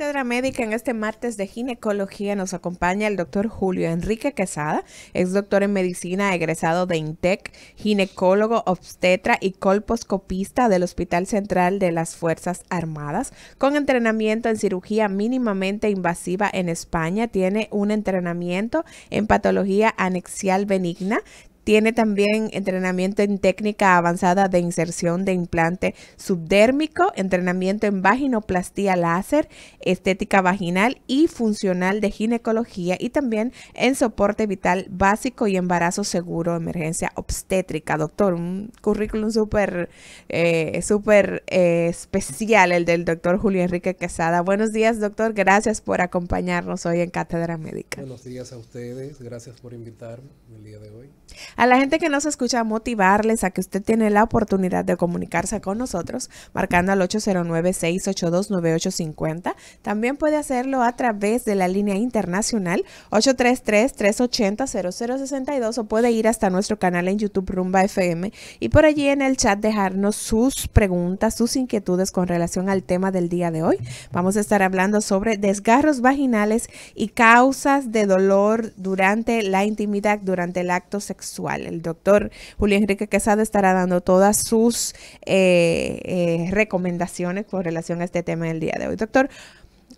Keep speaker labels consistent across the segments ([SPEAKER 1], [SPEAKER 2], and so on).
[SPEAKER 1] en este martes de ginecología nos acompaña el doctor Julio Enrique Quesada, ex doctor en medicina, egresado de INTEC, ginecólogo obstetra y colposcopista del Hospital Central de las Fuerzas Armadas, con entrenamiento en cirugía mínimamente invasiva en España. Tiene un entrenamiento en patología anexial benigna, tiene también entrenamiento en técnica avanzada de inserción de implante subdérmico, entrenamiento en vaginoplastía láser, estética vaginal y funcional de ginecología y también en soporte vital básico y embarazo seguro, emergencia obstétrica. Doctor, un currículum súper eh, eh, especial el del doctor Julio Enrique Quesada. Buenos días, doctor. Gracias por acompañarnos hoy en Cátedra Médica.
[SPEAKER 2] Buenos días a ustedes. Gracias por invitarme el día de hoy.
[SPEAKER 1] A la gente que nos escucha, motivarles a que usted tiene la oportunidad de comunicarse con nosotros marcando al 809-682-9850. También puede hacerlo a través de la línea internacional 833-380-0062 o puede ir hasta nuestro canal en YouTube Rumba FM y por allí en el chat dejarnos sus preguntas, sus inquietudes con relación al tema del día de hoy. Vamos a estar hablando sobre desgarros vaginales y causas de dolor durante la intimidad, durante el acto sexual. El doctor Julián Enrique Quesada estará dando todas sus eh, eh, recomendaciones con relación a este tema del día de hoy. Doctor,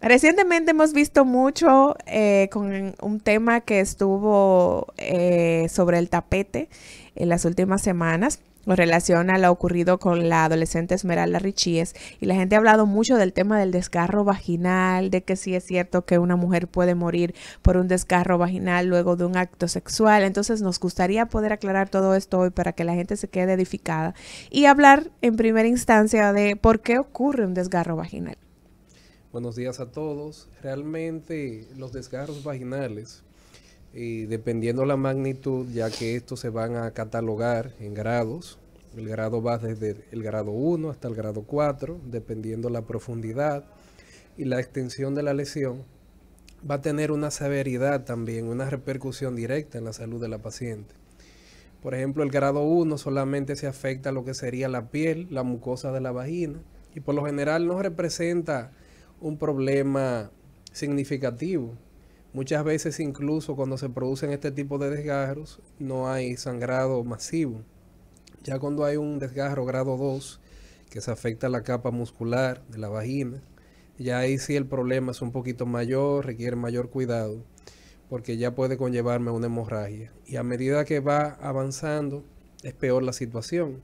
[SPEAKER 1] Recientemente hemos visto mucho eh, con un tema que estuvo sobre el tapete en las últimas semanas en relación a lo ocurrido con la adolescente Esmeralda Richies. Y la gente ha hablado mucho del tema del desgarro vaginal, de que sí es cierto que una mujer puede morir por un desgarro vaginal luego de un acto sexual. Entonces nos gustaría poder aclarar todo esto hoy para que la gente se quede edificada y hablar en primera instancia de por qué ocurre un desgarro vaginal.
[SPEAKER 2] Buenos días a todos. Realmente los desgarros vaginales y dependiendo la magnitud, ya que estos se van a catalogar en grados, el grado va desde el grado 1 hasta el grado 4, dependiendo la profundidad y la extensión de la lesión, va a tener una severidad también, una repercusión directa en la salud de la paciente. Por ejemplo, el grado 1 solamente se afecta a lo que sería la piel, la mucosa de la vagina, y por lo general no representa un problema significativo Muchas veces incluso cuando se producen este tipo de desgarros no hay sangrado masivo. Ya cuando hay un desgarro grado 2 que se afecta a la capa muscular de la vagina, ya ahí sí el problema es un poquito mayor, requiere mayor cuidado, porque ya puede conllevarme una hemorragia. Y a medida que va avanzando, es peor la situación.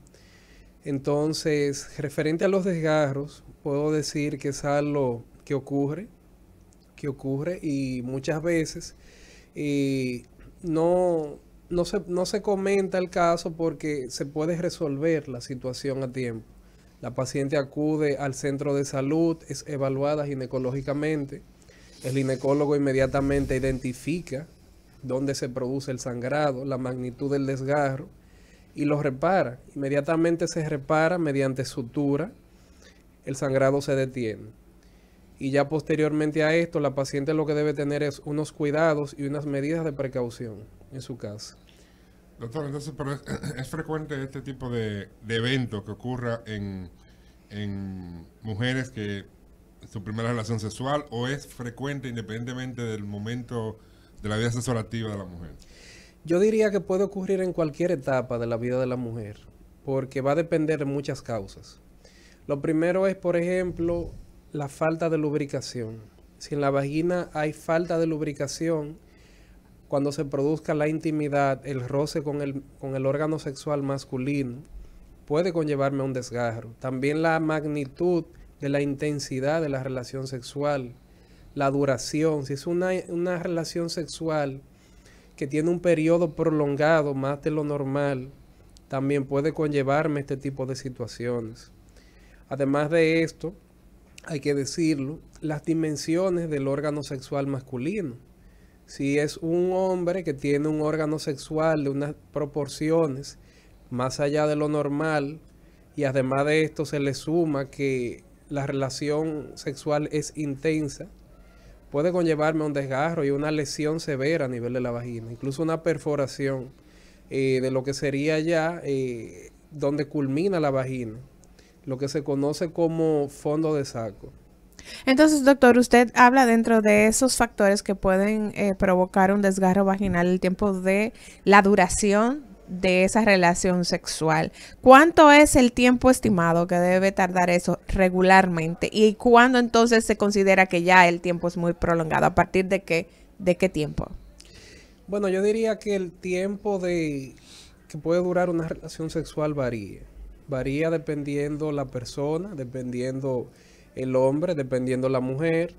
[SPEAKER 2] Entonces, referente a los desgarros, puedo decir que es algo que ocurre que ocurre y muchas veces eh, no, no, se, no se comenta el caso porque se puede resolver la situación a tiempo. La paciente acude al centro de salud, es evaluada ginecológicamente. El ginecólogo inmediatamente identifica dónde se produce el sangrado, la magnitud del desgarro y lo repara. Inmediatamente se repara mediante sutura, el sangrado se detiene y ya posteriormente a esto la paciente lo que debe tener es unos cuidados y unas medidas de precaución en su casa.
[SPEAKER 3] Doctor, entonces, es, frecuente este tipo de, evento que ocurra en, en, mujeres que su primera relación sexual o es frecuente independientemente del momento de la vida sexual activa de la mujer?
[SPEAKER 2] Yo diría que puede ocurrir en cualquier etapa de la vida de la mujer, porque va a depender de muchas causas. Lo primero es, por ejemplo, la falta de lubricación. Si en la vagina hay falta de lubricación, cuando se produzca la intimidad, el roce con el, órgano sexual masculino, puede conllevarme a un desgarro. También la magnitud de la intensidad de la relación sexual, la duración. Si es una, una relación sexual que tiene un periodo prolongado más de lo normal, también puede conllevarme este tipo de situaciones. Además de esto, hay que decirlo, las dimensiones del órgano sexual masculino. Si es un hombre que tiene un órgano sexual de unas proporciones más allá de lo normal, y además de esto se le suma que la relación sexual es intensa, puede conllevarme un desgarro y una lesión severa a nivel de la vagina, incluso una perforación eh, de lo que sería ya eh, donde culmina la vagina lo que se conoce como fondo de saco.
[SPEAKER 1] Entonces, doctor, usted habla dentro de esos factores que pueden eh, provocar un desgarro vaginal, el tiempo de la duración de esa relación sexual. ¿Cuánto es el tiempo estimado que debe tardar eso regularmente? ¿Y cuándo entonces se considera que ya el tiempo es muy prolongado? ¿A partir de qué, de qué tiempo?
[SPEAKER 2] Bueno, yo diría que el tiempo de que puede durar una relación sexual varía. Varía dependiendo la persona, dependiendo el hombre, dependiendo la mujer,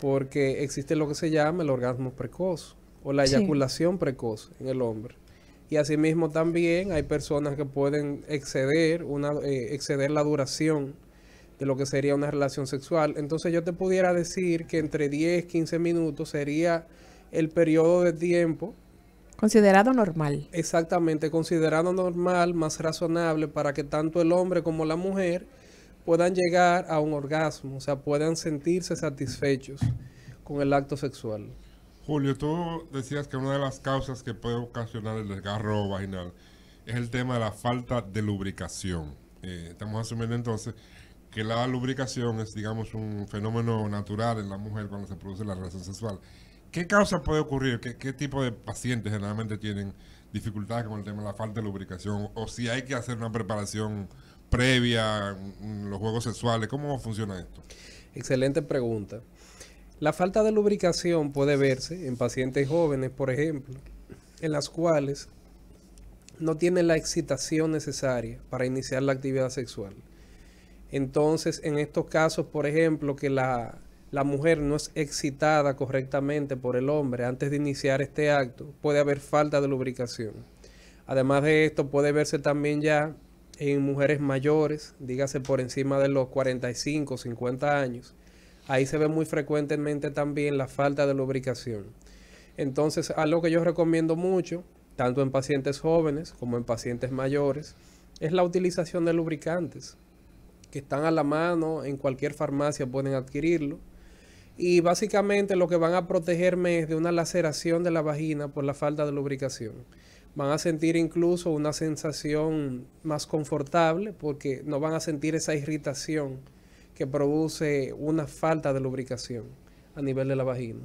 [SPEAKER 2] porque existe lo que se llama el orgasmo precoz o la eyaculación precoz en el hombre. Y asimismo también hay personas que pueden exceder, una, eh, exceder la duración de lo que sería una relación sexual. Entonces yo te pudiera decir que entre 10, 15 minutos sería el periodo de tiempo
[SPEAKER 1] Considerado normal.
[SPEAKER 2] Exactamente, considerado normal, más razonable para que tanto el hombre como la mujer puedan llegar a un orgasmo, o sea, puedan sentirse
[SPEAKER 3] satisfechos con el acto sexual. Julio, tú decías que una de las causas que puede ocasionar el desgarro vaginal es el tema de la falta de lubricación. Eh, estamos asumiendo entonces que la lubricación es, digamos, un fenómeno natural en la mujer cuando se produce la relación sexual. ¿Qué causa puede ocurrir? ¿Qué, tipo de pacientes generalmente tienen dificultades con el tema de la falta de lubricación? ¿O si hay que hacer una preparación previa, mm, los juegos sexuales? ¿Cómo funciona esto? Excelente pregunta.
[SPEAKER 2] La falta de lubricación puede verse en pacientes jóvenes, por ejemplo, en las cuales no tienen la excitación necesaria para iniciar la actividad sexual. Entonces, en estos casos, por ejemplo, que la, la mujer no es excitada correctamente por el hombre antes de iniciar este acto, puede haber falta de lubricación. Además de esto, puede verse también ya en mujeres mayores, dígase por encima de los 45 o 50 años. Ahí se ve muy frecuentemente también la falta de lubricación. Entonces, algo que yo recomiendo mucho, tanto en pacientes jóvenes como en pacientes mayores, es la utilización de lubricantes que están a la mano, en cualquier farmacia pueden adquirirlo. Y básicamente lo que van a protegerme es de una laceración de la vagina por la falta de lubricación. Van a sentir incluso una sensación más confortable porque no van a sentir esa irritación que produce una falta de lubricación a nivel de la vagina.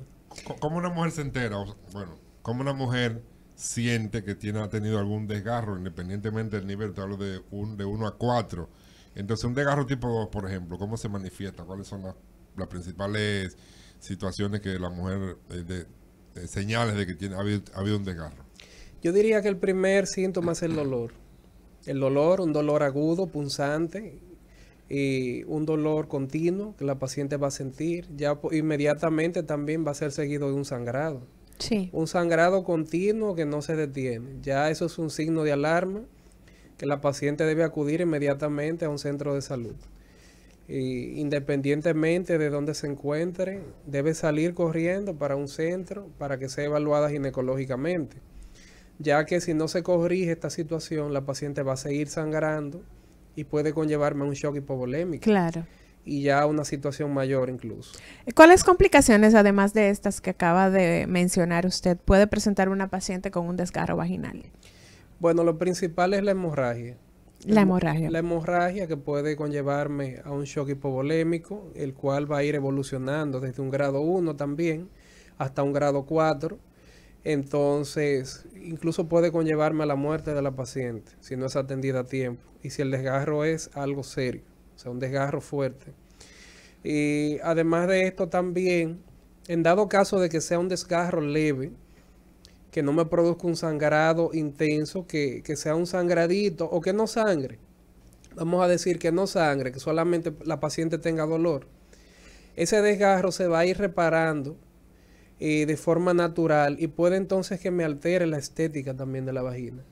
[SPEAKER 3] ¿Cómo una mujer se entera? bueno, ¿cómo una mujer siente que tiene, ha tenido algún desgarro, independientemente del nivel, te hablo de, un, de 1 a 4? Entonces, un desgarro tipo 2, por ejemplo, ¿cómo se manifiesta? ¿Cuáles son las las principales situaciones que la mujer, eh, de, de, eh, señales de que tiene, ha, habido, un desgarro?
[SPEAKER 2] Yo diría que el primer síntoma es el dolor. El dolor, un dolor agudo, punzante, y un dolor continuo que la paciente va a sentir. Ya inmediatamente también va a ser seguido de un sangrado. Sí. Un sangrado continuo que no se detiene. Ya eso es un signo de alarma que la paciente debe acudir inmediatamente a un centro de salud independientemente de dónde se encuentre, debe salir corriendo para un centro para que sea evaluada ginecológicamente, ya que si no se corrige esta situación, la paciente va a seguir sangrando y puede conllevarme un shock hipovolémico. Claro. Y ya una situación mayor incluso.
[SPEAKER 1] ¿Cuáles complicaciones, además de estas que acaba de mencionar usted, puede presentar una paciente con un desgarro vaginal?
[SPEAKER 2] Bueno, lo principal es la hemorragia
[SPEAKER 1] la hemorragia. La
[SPEAKER 2] hemorragia que puede conllevarme a un shock hipovolémico, el cual va a ir evolucionando desde un grado 1 también hasta un grado 4. Entonces, incluso puede conllevarme a la muerte de la paciente si no es atendida a tiempo y si el desgarro es algo serio, o sea, un desgarro fuerte. Y además de esto también, en dado caso de que sea un desgarro leve, que no me produzca un sangrado intenso, que, sea un sangradito o que no sangre. Vamos a decir que no sangre, que solamente la paciente tenga dolor. Ese desgarro se va a ir reparando eh, de forma natural y puede entonces que me altere la estética también de la vagina.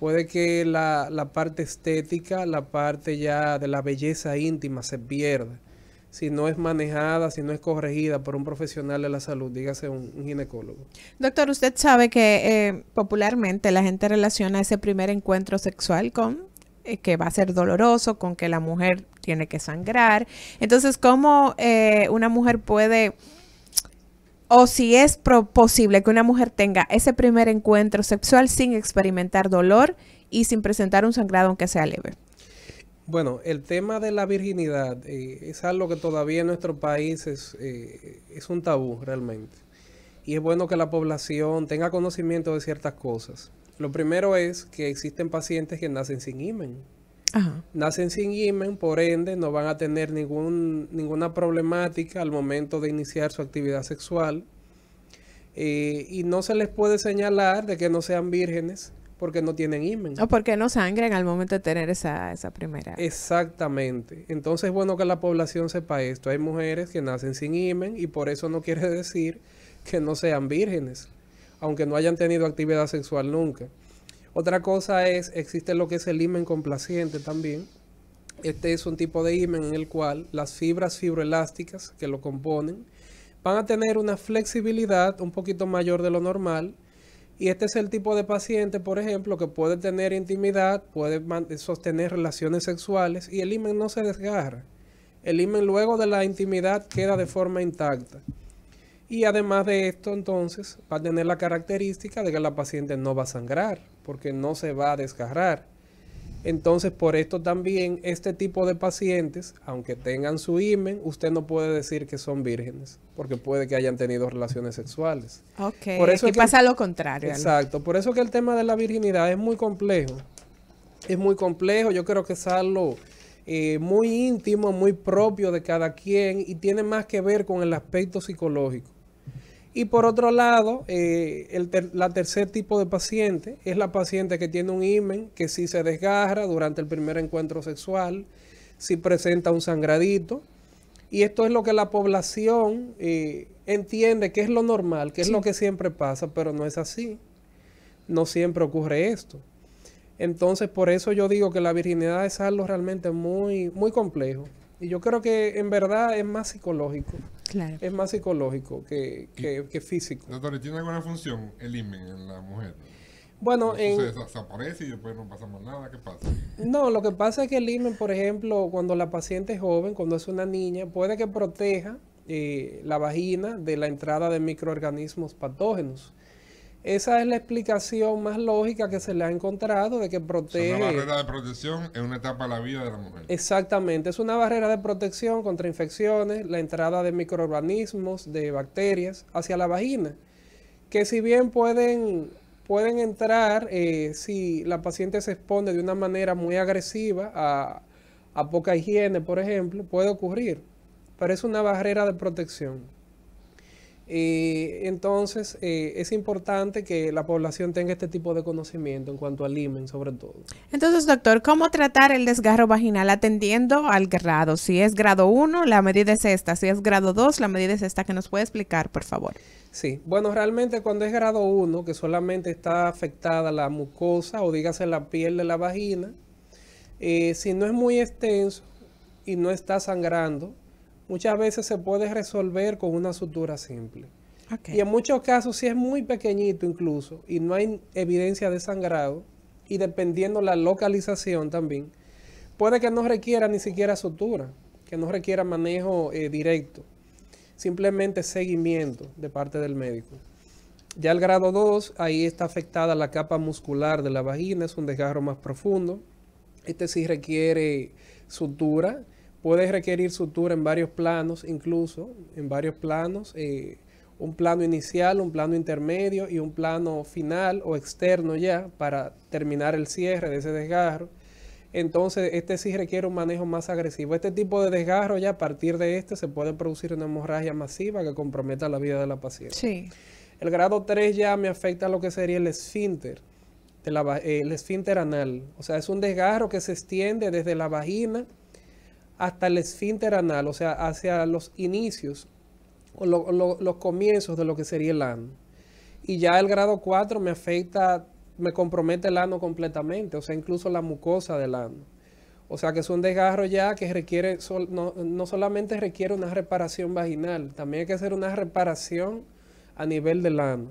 [SPEAKER 2] Puede que la, la, parte estética, la parte ya de la belleza íntima se pierda si no es manejada, si no es corregida por un profesional de la salud, dígase un, ginecólogo.
[SPEAKER 1] Doctor, usted sabe que eh, popularmente la gente relaciona ese primer encuentro sexual con eh, que va a ser doloroso, con que la mujer tiene que sangrar. Entonces, ¿cómo eh, una mujer puede, o si es posible que una mujer tenga ese primer encuentro sexual sin experimentar dolor y sin presentar un sangrado aunque sea leve?
[SPEAKER 2] Bueno, el tema de la virginidad eh, es algo que todavía en nuestro país eh, es, un tabú realmente. Y es bueno que la población tenga conocimiento de ciertas cosas. Lo primero es que existen pacientes que nacen sin imen. Nacen sin imen, por ende no van a tener ninguna problemática al momento de iniciar su actividad sexual. Eh, y no se les puede señalar de que no sean vírgenes porque no tienen himen. O
[SPEAKER 1] porque no sangren al momento de tener esa, esa primera.
[SPEAKER 2] Exactamente. Entonces es bueno que la población sepa esto. Hay mujeres que nacen sin imen, y por eso no quiere decir que no sean vírgenes, aunque no hayan tenido actividad sexual nunca. Otra cosa es, existe lo que es el himen complaciente también. Este es un tipo de himen en el cual las fibras fibroelásticas que lo componen van a tener una flexibilidad un poquito mayor de lo normal y este es el tipo de paciente, por ejemplo, que puede tener intimidad, puede sostener relaciones sexuales y el imen no se desgarra. El imen luego de la intimidad queda de forma intacta. Y además de esto, entonces, va a tener la característica de que la paciente no va a sangrar, porque no se va a desgarrar. Entonces, por esto también, este tipo de pacientes, aunque tengan su imen, usted no puede decir que son vírgenes, porque puede que hayan tenido relaciones sexuales.
[SPEAKER 1] Ok, por eso que pasa lo contrario. Exacto,
[SPEAKER 2] por eso que el tema de la virginidad es muy complejo. Es muy complejo, yo creo que es algo eh, muy íntimo, muy propio de cada quien y tiene más que ver con el aspecto psicológico. Y por otro lado, eh, el la tercer tipo de paciente es la paciente que tiene un himen, que si se desgarra durante el primer encuentro sexual, si presenta un sangradito. Y esto es lo que la población eh, entiende que es lo normal, que es lo que siempre pasa, pero no es así. No siempre ocurre esto. Entonces, por eso yo digo que la virginidad es algo realmente muy, muy complejo. Y yo creo que en verdad es más psicológico. Claro. Es
[SPEAKER 3] más psicológico que, físico. Doctor, ¿tiene alguna función el imen en la mujer? Bueno, en... se desaparece y después no pasa más nada, ¿qué pasa?
[SPEAKER 2] No, lo que pasa es que el imen, por ejemplo, cuando la paciente es joven, cuando es una niña, puede que proteja eh, la vagina de la entrada de microorganismos patógenos. Esa es la explicación más lógica que se le ha encontrado de que protege. Es una barrera de
[SPEAKER 3] protección en una etapa de la vida de la mujer.
[SPEAKER 2] Exactamente, es una barrera de protección contra infecciones, la entrada de microorganismos, de bacterias hacia la vagina, que si bien pueden, pueden entrar eh, si la paciente se expone de una manera muy agresiva a poca higiene, por ejemplo, puede ocurrir, pero es una barrera de protección. Eh, entonces eh, es importante que la población tenga este tipo de conocimiento en cuanto al imen, sobre todo.
[SPEAKER 1] Entonces, doctor, ¿cómo tratar el desgarro vaginal atendiendo al grado? Si es grado 1, la medida es esta. Si es grado 2, la medida es esta. ¿Que nos puede explicar, por favor?
[SPEAKER 2] Sí, bueno, realmente cuando es grado 1, que solamente está afectada la mucosa o dígase la piel de la vagina, eh, si no es muy extenso y no está sangrando, muchas veces se puede resolver con una sutura simple. Y en muchos casos, si es muy pequeñito incluso y no hay evidencia de sangrado, y dependiendo la localización también, puede que no requiera ni siquiera sutura, que no requiera manejo eh, directo, simplemente seguimiento de parte del médico. Ya el grado 2, ahí está afectada la capa muscular de la vagina, es un desgarro más profundo. Este sí requiere sutura Puede requerir sutura en varios planos, incluso en varios planos, eh, un plano inicial, un plano intermedio y un plano final o externo ya para terminar el cierre de ese desgarro. Entonces, este sí requiere un manejo más agresivo. Este tipo de desgarro ya a partir de este se puede producir una hemorragia masiva que comprometa la vida de la paciente. Sí. El grado 3 ya me afecta a lo que sería el esfínter, el esfínter anal. O sea, es un desgarro que se extiende desde la vagina hasta el esfínter anal, o sea, hacia los inicios o los comienzos de lo que sería el ano. Y ya el grado 4 me afecta, me compromete el ano completamente, o sea, incluso la mucosa del ano. O sea, que es un desgarro ya que requiere, no, no solamente requiere una reparación vaginal, también hay que hacer una reparación a nivel del ano.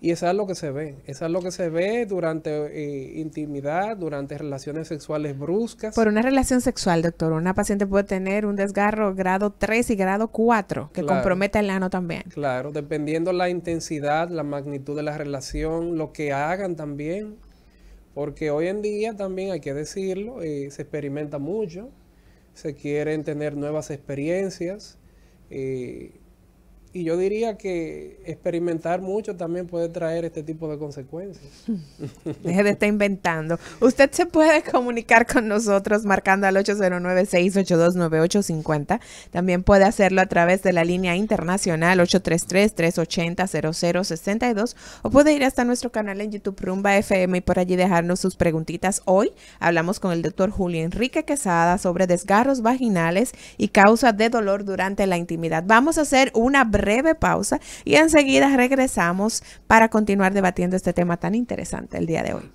[SPEAKER 2] Y eso es lo que se ve. Eso es lo que se ve durante eh, intimidad, durante relaciones sexuales bruscas. Por una
[SPEAKER 1] relación sexual, doctor, una paciente puede tener un desgarro grado 3 y grado 4 que compromete comprometa el ano también.
[SPEAKER 2] Claro, dependiendo la intensidad, la magnitud de la relación, lo que hagan también. Porque hoy en día también hay que decirlo, eh, se experimenta mucho, se quieren tener nuevas experiencias. Eh, y yo diría que experimentar mucho también puede traer este tipo de consecuencias.
[SPEAKER 1] Deje de estar inventando. Usted se puede comunicar con nosotros marcando al 809-682-9850. También puede hacerlo a través de la línea internacional 833-380-0062 o puede ir hasta nuestro canal en YouTube Rumba FM y por allí dejarnos sus preguntitas. Hoy hablamos con el doctor Julio Enrique Quesada sobre desgarros vaginales y causa de dolor durante la intimidad. Vamos a hacer una breve breve pausa y enseguida regresamos para continuar debatiendo este tema tan interesante el día de hoy.